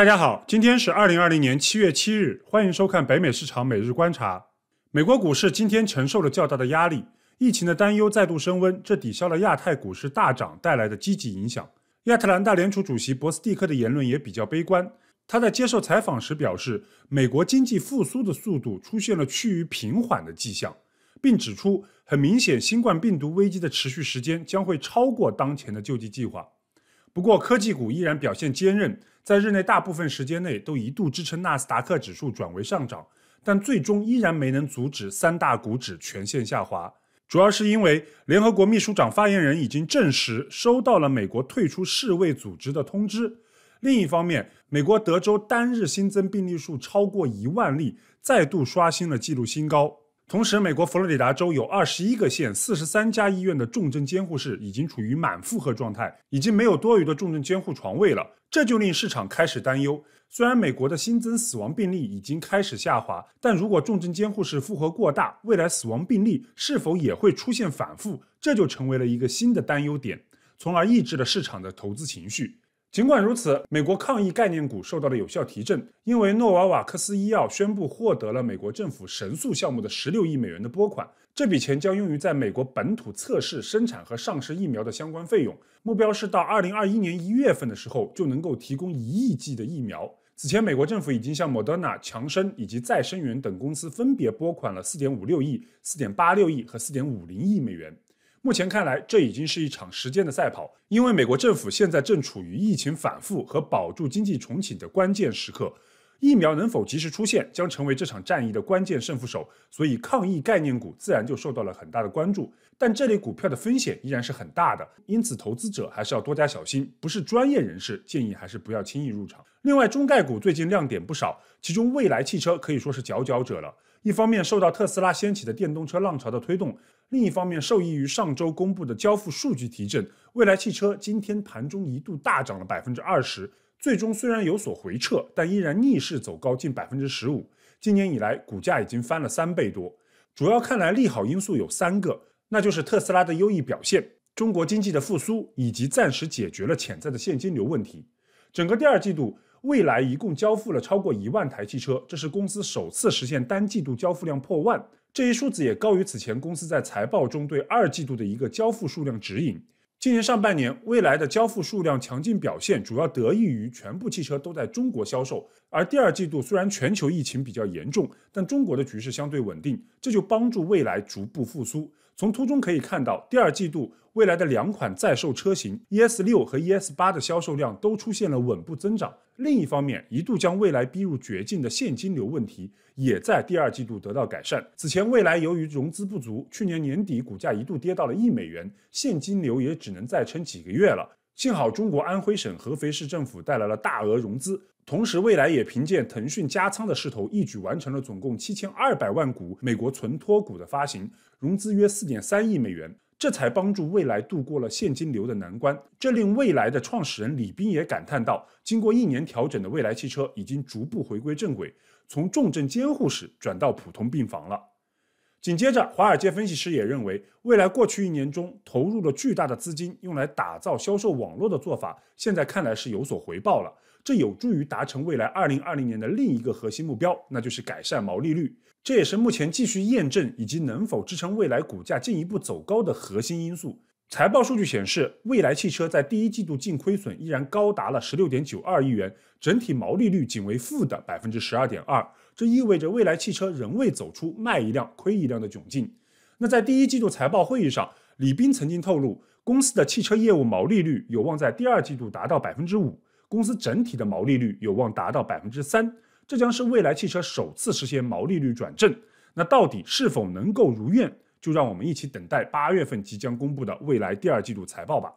大家好，今天是二零二零年七月七日，欢迎收看北美市场每日观察。美国股市今天承受了较大的压力，疫情的担忧再度升温，这抵消了亚太股市大涨带来的积极影响。亚特兰大联储主席博斯蒂克的言论也比较悲观。他在接受采访时表示，美国经济复苏的速度出现了趋于平缓的迹象，并指出，很明显，新冠病毒危机的持续时间将会超过当前的救济计划。不过，科技股依然表现坚韧，在日内大部分时间内都一度支撑纳斯达克指数转为上涨，但最终依然没能阻止三大股指全线下滑。主要是因为联合国秘书长发言人已经证实收到了美国退出世卫组织的通知。另一方面，美国德州单日新增病例数超过一万例，再度刷新了纪录新高。同时，美国佛罗里达州有二十一个县、四十三家医院的重症监护室已经处于满负荷状态，已经没有多余的重症监护床位了。这就令市场开始担忧。虽然美国的新增死亡病例已经开始下滑，但如果重症监护室负荷过大，未来死亡病例是否也会出现反复，这就成为了一个新的担忧点，从而抑制了市场的投资情绪。尽管如此，美国抗疫概念股受到了有效提振，因为诺瓦瓦克斯医药宣布获得了美国政府神速项目的十六亿美元的拨款，这笔钱将用于在美国本土测试、生产和上市疫苗的相关费用，目标是到二零二一年一月份的时候就能够提供一亿剂的疫苗。此前，美国政府已经向莫德纳、强生以及再生元等公司分别拨款了四点五六亿、四点八六亿和四点五零亿美元。目前看来，这已经是一场时间的赛跑，因为美国政府现在正处于疫情反复和保住经济重启的关键时刻，疫苗能否及时出现，将成为这场战役的关键胜负手。所以，抗疫概念股自然就受到了很大的关注，但这类股票的风险依然是很大的，因此投资者还是要多加小心。不是专业人士，建议还是不要轻易入场。另外，中概股最近亮点不少，其中蔚来汽车可以说是佼佼者了。一方面，受到特斯拉掀起的电动车浪潮的推动。另一方面，受益于上周公布的交付数据提振，蔚来汽车今天盘中一度大涨了百分之二十，最终虽然有所回撤，但依然逆势走高近百分之十五。今年以来，股价已经翻了三倍多。主要看来，利好因素有三个，那就是特斯拉的优异表现、中国经济的复苏，以及暂时解决了潜在的现金流问题。整个第二季度，蔚来一共交付了超过一万台汽车，这是公司首次实现单季度交付量破万。这一数字也高于此前公司在财报中对二季度的一个交付数量指引。今年上半年，未来的交付数量强劲表现主要得益于全部汽车都在中国销售。而第二季度虽然全球疫情比较严重，但中国的局势相对稳定，这就帮助未来逐步复苏。从图中可以看到，第二季度未来的两款在售车型 ES 六和 ES 八的销售量都出现了稳步增长。另一方面，一度将未来逼入绝境的现金流问题，也在第二季度得到改善。此前，未来由于融资不足，去年年底股价一度跌到了一美元，现金流也只能再撑几个月了。幸好中国安徽省合肥市政府带来了大额融资，同时未来也凭借腾讯加仓的势头，一举完成了总共七千二百万股美国存托股的发行，融资约四点三亿美元，这才帮助未来度过了现金流的难关。这令未来的创始人李斌也感叹道：“经过一年调整的未来汽车已经逐步回归正轨，从重症监护室转到普通病房了。”紧接着，华尔街分析师也认为，未来过去一年中投入了巨大的资金用来打造销售网络的做法，现在看来是有所回报了。这有助于达成未来二零二零年的另一个核心目标，那就是改善毛利率。这也是目前继续验证以及能否支撑未来股价进一步走高的核心因素。财报数据显示，蔚来汽车在第一季度净亏损依然高达了十六点九二亿元，整体毛利率仅为负的百分之十二点二。这意味着蔚来汽车仍未走出卖一辆亏一辆的窘境。那在第一季度财报会议上，李斌曾经透露，公司的汽车业务毛利率有望在第二季度达到百分之五，公司整体的毛利率有望达到百分之三，这将是蔚来汽车首次实现毛利率转正。那到底是否能够如愿？就让我们一起等待八月份即将公布的未来第二季度财报吧。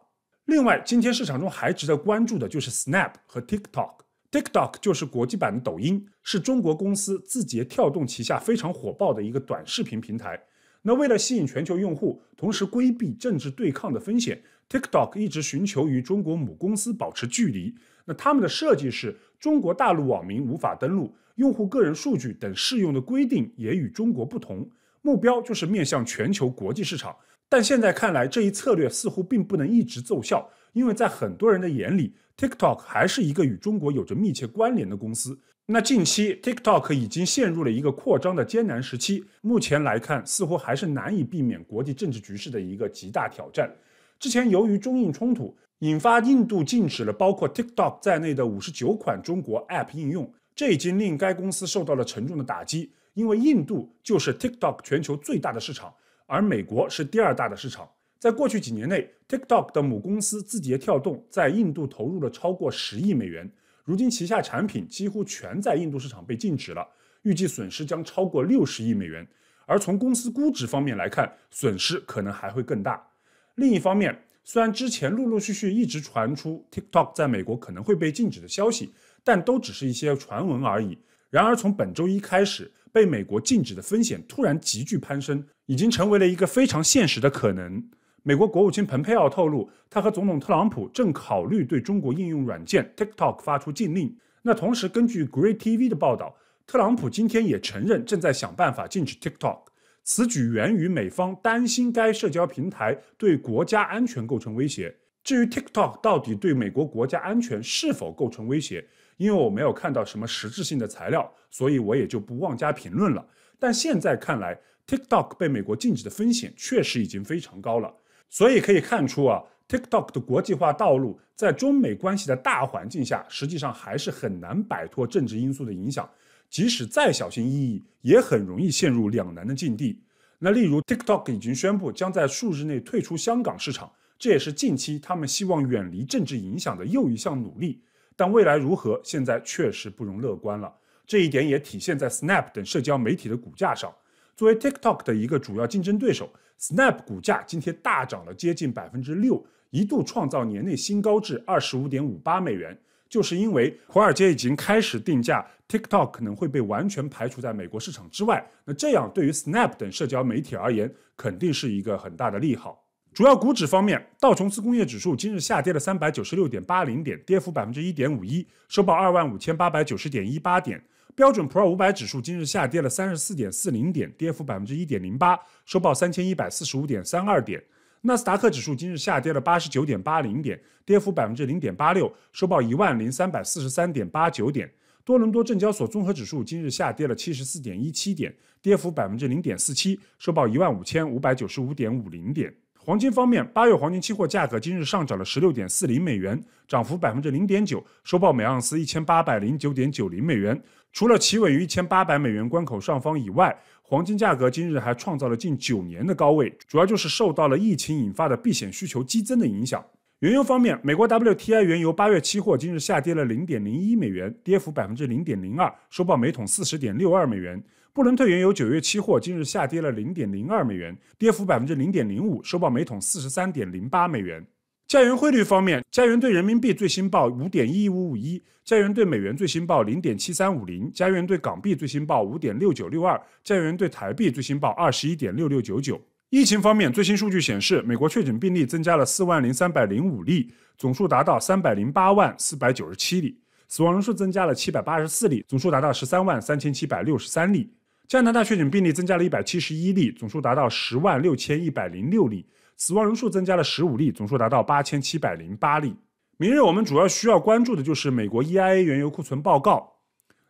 另外，今天市场中还值得关注的就是 Snap 和 TikTok。TikTok 就是国际版的抖音，是中国公司字节跳动旗下非常火爆的一个短视频平台。那为了吸引全球用户，同时规避政治对抗的风险，TikTok 一直寻求与中国母公司保持距离。那他们的设计是中国大陆网民无法登录，用户个人数据等适用的规定也与中国不同。目标就是面向全球国际市场，但现在看来，这一策略似乎并不能一直奏效，因为在很多人的眼里，TikTok 还是一个与中国有着密切关联的公司。那近期，TikTok 已经陷入了一个扩张的艰难时期，目前来看，似乎还是难以避免国际政治局势的一个极大挑战。之前由于中印冲突引发，印度禁止了包括 TikTok 在内的五十九款中国 App 应用，这已经令该公司受到了沉重的打击。因为印度就是 TikTok 全球最大的市场，而美国是第二大的市场。在过去几年内，TikTok 的母公司字节跳动在印度投入了超过十亿美元。如今，旗下产品几乎全在印度市场被禁止了，预计损失将超过六十亿美元。而从公司估值方面来看，损失可能还会更大。另一方面，虽然之前陆陆续续一直传出 TikTok 在美国可能会被禁止的消息，但都只是一些传闻而已。然而，从本周一开始，被美国禁止的风险突然急剧攀升，已经成为了一个非常现实的可能。美国国务卿蓬佩奥透露，他和总统特朗普正考虑对中国应用软件 TikTok 发出禁令。那同时，根据 Great TV 的报道，特朗普今天也承认正在想办法禁止 TikTok。此举源于美方担心该社交平台对国家安全构成威胁。至于 TikTok 到底对美国国家安全是否构成威胁？因为我没有看到什么实质性的材料，所以我也就不妄加评论了。但现在看来，TikTok 被美国禁止的风险确实已经非常高了。所以可以看出啊，TikTok 的国际化道路在中美关系的大环境下，实际上还是很难摆脱政治因素的影响。即使再小心翼翼，也很容易陷入两难的境地。那例如，TikTok 已经宣布将在数日内退出香港市场，这也是近期他们希望远离政治影响的又一项努力。但未来如何？现在确实不容乐观了。这一点也体现在 Snap 等社交媒体的股价上。作为 TikTok 的一个主要竞争对手，Snap 股价今天大涨了接近百分之六，一度创造年内新高至二十五点五八美元，就是因为华尔街已经开始定价 TikTok 可能会被完全排除在美国市场之外。那这样对于 Snap 等社交媒体而言，肯定是一个很大的利好。主要股指方面，道琼斯工业指数今日下跌了三百九十六点八零点，跌幅百分之一点五一，收报二万五千八百九十点一八点。标准普尔五百指数今日下跌了三十四点四零点，跌幅百分之一点零八，收报三千一百四十五点三二点。纳斯达克指数今日下跌了八十九点八零点，跌幅百分之零点八六，收报一万零三百四十三点八九点。多伦多证交所综合指数今日下跌了七十四点一七点，跌幅百分之零点四七，收报一万五千五百九十五点五零点。黄金方面，八月黄金期货价格今日上涨了十六点四零美元，涨幅百分之零点九，收报每盎司一千八百零九点九零美元。除了企稳于一千八百美元关口上方以外，黄金价格今日还创造了近九年的高位，主要就是受到了疫情引发的避险需求激增的影响。原油方面，美国 WTI 原油八月期货今日下跌了零点零一美元，跌幅百分之零点零二，收报每桶四十点六二美元。布伦特原油九月期货今日下跌了零点零二美元，跌幅百分之零点零五，收报每桶四十三点零八美元。加元汇率方面，加元对人民币最新报五点一五五一，加元对美元最新报零点七三五零，加元对港币最新报五点六九六二，加元对台币最新报二十一点六六九九。疫情方面，最新数据显示，美国确诊病例增加了四万零三百零五例，总数达到三百零八万四百九十七例，死亡人数增加了七百八十四例，总数达到十三万三千七百六十三例。加拿大确诊病例增加了一百七十一例，总数达到十万六千一百零六例；死亡人数增加了十五例，总数达到八千七百零八例。明日我们主要需要关注的就是美国 EIA 原油库存报告。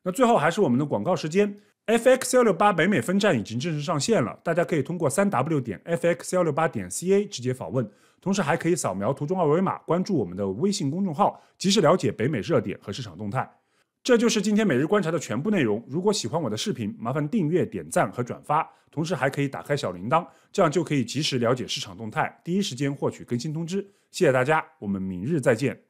那最后还是我们的广告时间，FX 幺六八北美分站已经正式上线了，大家可以通过三 w 点 fx 幺六八点 ca 直接访问，同时还可以扫描图中二维码关注我们的微信公众号，及时了解北美热点和市场动态。这就是今天每日观察的全部内容。如果喜欢我的视频，麻烦订阅、点赞和转发，同时还可以打开小铃铛，这样就可以及时了解市场动态，第一时间获取更新通知。谢谢大家，我们明日再见。